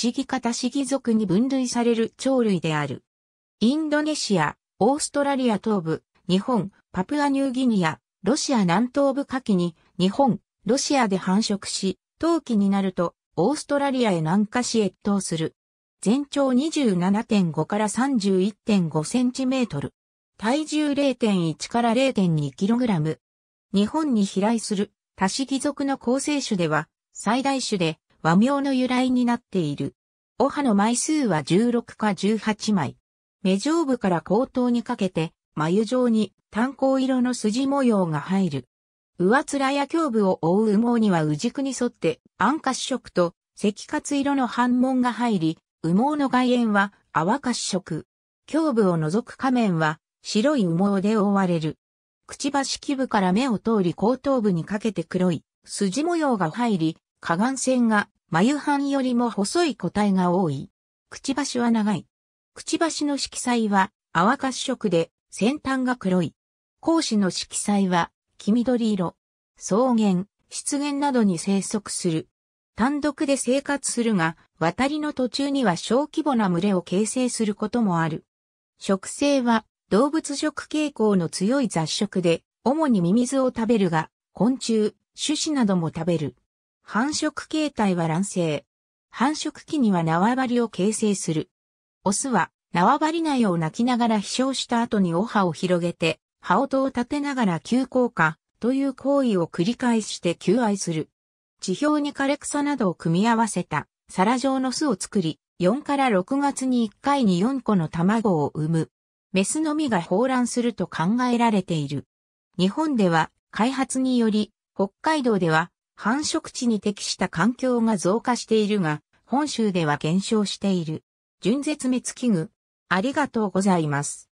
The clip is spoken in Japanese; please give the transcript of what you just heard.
シギか、多シギ属に分類される鳥類である。インドネシア、オーストラリア東部、日本、パプアニューギニア、ロシア南東部夏季に、日本、ロシアで繁殖し、冬季になると、オーストラリアへ南下し越冬する。全長27.5から31.5センチメートル。体重0.1から0.2キログラム。日本に飛来する多子貴族の構成種では、最大種で和名の由来になっている。おはの枚数は16か18枚。目上部から後頭にかけて、眉状に炭鉱色の筋模様が入る。上面や胸部を覆う羽毛には羽軸に沿って暗褐色と赤褐色の反紋が入り、羽毛の外縁は泡褐色。胸部を除く仮面は白い羽毛で覆われる。くちばし基部から目を通り後頭部にかけて黒い筋模様が入り、下眼線が眉藩よりも細い個体が多い。くちばしは長い。くちばしの色彩は淡褐色で先端が黒い。講師の色彩は黄緑色。草原、湿原などに生息する。単独で生活するが、渡りの途中には小規模な群れを形成することもある。食性は動物食傾向の強い雑食で、主にミミズを食べるが、昆虫、種子なども食べる。繁殖形態は卵生。繁殖期には縄張りを形成する。オスは縄張り内を鳴きながら飛翔した後にお葉を広げて、羽音を立てながら急降下という行為を繰り返して求愛する。地表に枯れ草などを組み合わせた皿状の巣を作り、4から6月に1回に4個の卵を産む。メスのみが放卵すると考えられている。日本では開発により、北海道では繁殖地に適した環境が増加しているが、本州では減少している。純絶滅危惧。ありがとうございます。